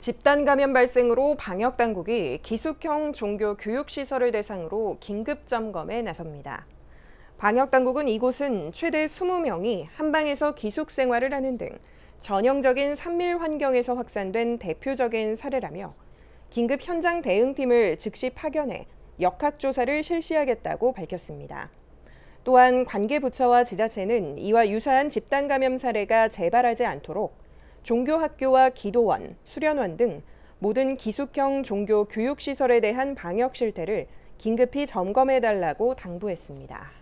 집단 감염 발생으로 방역 당국이 기숙형 종교 교육 시설을 대상으로 긴급 점검에 나섭니다. 방역 당국은 이곳은 최대 20명이 한 방에서 기숙 생활을 하는 등 전형적인 산밀 환경에서 확산된 대표적인 사례라며 긴급 현장 대응팀을 즉시 파견해 역학조사를 실시하겠다고 밝혔습니다. 또한 관계 부처와 지자체는 이와 유사한 집단 감염 사례가 재발하지 않도록 종교학교와 기도원, 수련원 등 모든 기숙형 종교 교육시설에 대한 방역 실태를 긴급히 점검해달라고 당부했습니다.